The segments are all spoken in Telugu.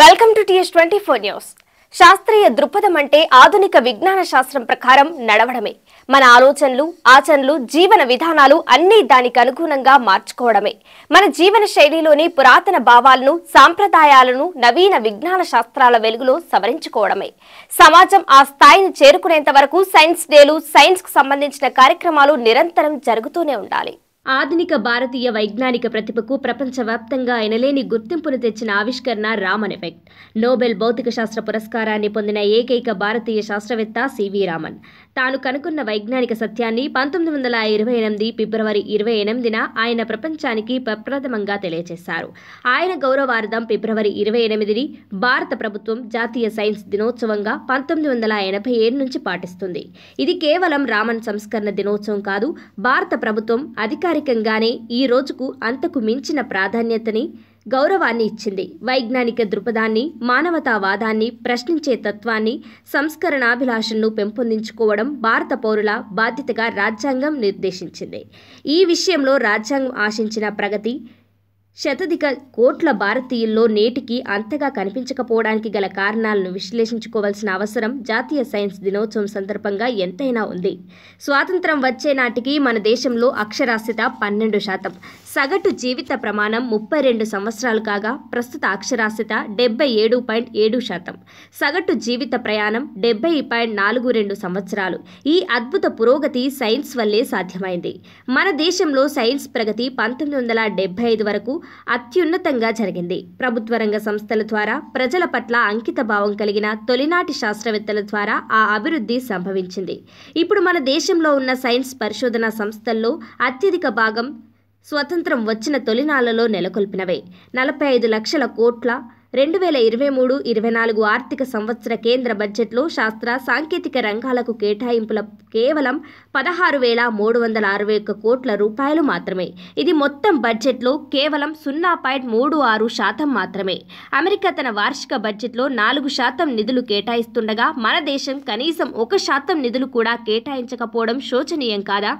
Welcome to TS twenty four news శాస్త్రీయ దృక్పథం అంటే ఆధునిక విజ్ఞాన శాస్త్రం ప్రకారం నడవడమే మన ఆలోచనలు ఆచరణలు జీవన విధానాలు అన్నీ దానికి అనుగుణంగా మార్చుకోవడమే మన జీవన శైలిలోని పురాతన భావాలను సాంప్రదాయాలను నవీన విజ్ఞాన శాస్త్రాల వెలుగులో సవరించుకోవడమే సమాజం ఆ స్థాయిని చేరుకునేంత వరకు సైన్స్ డేలు సైన్స్కు సంబంధించిన కార్యక్రమాలు నిరంతరం జరుగుతూనే ఉండాలి ఆధునిక భారతీయ వైజ్ఞానిక ప్రతిభకు ప్రపంచవ్యాప్తంగా ఎనలేని గుర్తింపును తెచ్చిన ఆవిష్కరణ రామన్ ఎఫెక్ట్ నోబెల్ భౌతిక శాస్త్ర పురస్కారాన్ని పొందిన ఏకైక భారతీయ శాస్త్రవేత్త సివి రామన్ తాను కనుకున్న వైజ్ఞానిక సత్యాన్ని పంతొమ్మిది వందల ఇరవై ఎనిమిది ఫిబ్రవరి ఇరవై ఎనిమిదిన ఆయన ప్రపంచానికి ప్రప్రథమంగా తెలియజేశారు ఆయన గౌరవార్థం ఫిబ్రవరి ఇరవై ఎనిమిదిని భారత ప్రభుత్వం జాతీయ సైన్స్ దినోత్సవంగా పంతొమ్మిది వందల ఎనభై ఏడు నుంచి పాటిస్తుంది ఇది కేవలం రామన్ సంస్కరణ దినోత్సవం కాదు భారత ప్రభుత్వం అధికార వ్యావహారికంగానే ఈ రోజుకు అంతకు మించిన ప్రాధాన్యతని గౌరవాన్ని ఇచ్చింది వైజ్ఞానిక దృక్పథాన్ని మానవతావాదాన్ని ప్రశ్నించే తత్వాన్ని సంస్కరణాభిలాషలను పెంపొందించుకోవడం భారత పౌరుల బాధ్యతగా రాజ్యాంగం నిర్దేశించింది ఈ విషయంలో రాజ్యాంగం ఆశించిన ప్రగతి శతధిక కోట్ల భారతీయుల్లో నేటికి అంతగా కనిపించకపోవడానికి గల కారణాలను విశ్లేషించుకోవాల్సిన అవసరం జాతీయ సైన్స్ దినోత్సవం సందర్భంగా ఎంతైనా ఉంది స్వాతంత్రం వచ్చే నాటికి మన దేశంలో అక్షరాస్యత పన్నెండు శాతం సగటు జీవిత ప్రమాణం ముప్పై రెండు సంవత్సరాలు కాగా ప్రస్తుత అక్షరాస్యత డెబ్బై ఏడు పాయింట్ ఏడు శాతం సగటు జీవిత ప్రయాణం డెబ్బై పాయింట్ నాలుగు రెండు సంవత్సరాలు ఈ అద్భుత పురోగతి సైన్స్ వల్లే సాధ్యమైంది మన దేశంలో సైన్స్ ప్రగతి పంతొమ్మిది వందల ఐదు వరకు అత్యున్నతంగా జరిగింది ప్రభుత్వ రంగ సంస్థల ద్వారా ప్రజల పట్ల అంకిత భావం కలిగిన తొలినాటి శాస్త్రవేత్తల ద్వారా ఆ అభివృద్ధి సంభవించింది ఇప్పుడు మన దేశంలో ఉన్న సైన్స్ పరిశోధనా సంస్థల్లో అత్యధిక భాగం స్వతంత్రం వచ్చిన తొలినాళ్లలో నెలకొల్పినవే నలభై ఐదు లక్షల కోట్ల రెండు వేల ఇరవై మూడు ఇరవై నాలుగు ఆర్థిక సంవత్సర కేంద్ర బడ్జెట్లో శాస్త్ర సాంకేతిక రంగాలకు కేటాయింపుల కేవలం పదహారు వేల మూడు వందల అరవై ఒక్క కోట్ల రూపాయలు మాత్రమే ఇది మొత్తం బడ్జెట్లో కేవలం సున్నా పాయింట్ మూడు ఆరు శాతం మాత్రమే అమెరికా తన వార్షిక బడ్జెట్లో నాలుగు శాతం నిధులు కేటాయిస్తుండగా మన దేశం కనీసం ఒక శాతం నిధులు కూడా కేటాయించకపోవడం శోచనీయం కాదా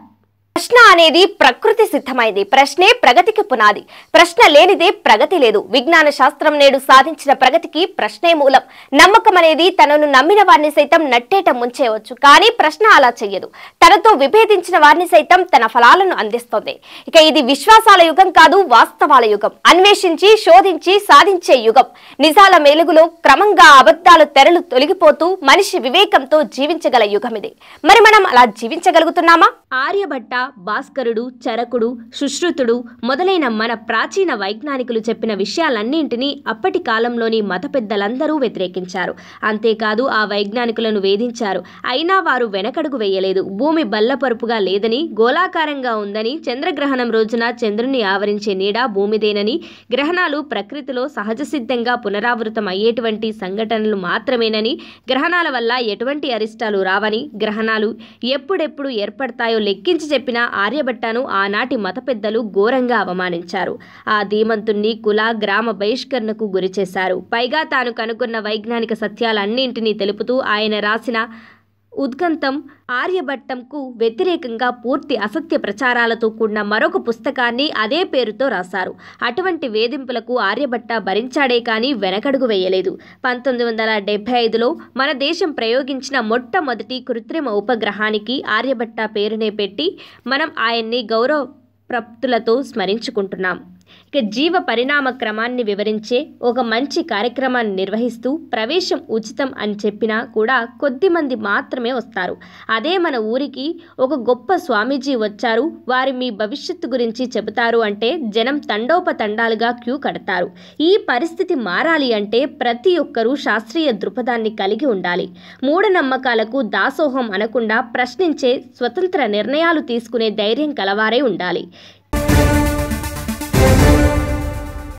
ప్రశ్న అనేది ప్రకృతి సిద్ధమైంది ప్రశ్నే ప్రగతికి పునాది ప్రశ్న లేనిదే ప్రగతి లేదు విజ్ఞాన శాస్త్రం నేడు సాధించిన ప్రగతికి ప్రశ్నే మూలం నమ్మకం అనేది తనను నమ్మిన వారిని సైతం నట్టేట ముంచేయవచ్చు కానీ ప్రశ్న అలా చెయ్యదు తనతో విభేదించిన వారిని సైతం తన ఫలాలను అందిస్తోంది ఇక ఇది విశ్వాసాల యుగం కాదు వాస్తవాల యుగం అన్వేషించి శోధించి సాధించే యుగం నిజాల మేలుగులో క్రమంగా అబద్ధాలు తెరలు తొలగిపోతూ మనిషి వివేకంతో జీవించగల యుగం ఇది మరి మనం అలా జీవించగలుగుతున్నామా ఆర్యభట్ట భాస్కరుడు చరకుడు సుశ్రుతుడు మొదలైన మన ప్రాచీన వైజ్ఞానికులు చెప్పిన విషయాలన్నింటినీ అప్పటి కాలంలోని మత పెద్దలందరూ వ్యతిరేకించారు అంతేకాదు ఆ వైజ్ఞానికులను వేధించారు అయినా వారు వెనకడుగు వేయలేదు భూమి బల్లపరుపుగా లేదని గోళాకారంగా ఉందని చంద్రగ్రహణం రోజున చంద్రుని ఆవరించే నీడ భూమిదేనని గ్రహణాలు ప్రకృతిలో సహజ సిద్ధంగా పునరావృతం అయ్యేటువంటి సంఘటనలు మాత్రమేనని గ్రహణాల వల్ల ఎటువంటి అరిష్టాలు రావని గ్రహణాలు ఎప్పుడెప్పుడు ఏర్పడతాయో లెక్కించి చెప్పిన అయిన ఆర్యభట్టను ఆనాటి మత పెద్దలు ఘోరంగా అవమానించారు ఆ ధీమంతుణ్ణి కుల గ్రామ బహిష్కరణకు గురిచేశారు పైగా తాను కనుగొన్న వైజ్ఞానిక సత్యాలన్నింటినీ తెలుపుతూ ఆయన రాసిన ఉద్గంతం ఆర్యభట్టంకు వ్యతిరేకంగా పూర్తి అసత్య ప్రచారాలతో కూడిన మరొక పుస్తకాన్ని అదే పేరుతో రాశారు అటువంటి వేధింపులకు ఆర్యభట్ట భరించాడే కానీ వెనకడుగు వేయలేదు పంతొమ్మిది వందల డెబ్బై ఐదులో మన దేశం ప్రయోగించిన మొట్టమొదటి కృత్రిమ ఉపగ్రహానికి ఆర్యభట్ట పేరునే పెట్టి మనం ఆయన్ని గౌరవ ప్రప్తులతో స్మరించుకుంటున్నాం ఇక జీవ పరిణామ క్రమాన్ని వివరించే ఒక మంచి కార్యక్రమాన్ని నిర్వహిస్తూ ప్రవేశం ఉచితం అని చెప్పినా కూడా కొద్దిమంది మాత్రమే వస్తారు అదే మన ఊరికి ఒక గొప్ప స్వామీజీ వచ్చారు వారి మీ భవిష్యత్తు గురించి చెబుతారు అంటే జనం తండోపతండాలుగా క్యూ కడతారు ఈ పరిస్థితి మారాలి అంటే ప్రతి ఒక్కరూ శాస్త్రీయ దృక్పథాన్ని కలిగి ఉండాలి మూఢనమ్మకాలకు దాసోహం అనకుండా ప్రశ్నించే స్వతంత్ర నిర్ణయాలు తీసుకునే ధైర్యం కలవారే ఉండాలి Thank you.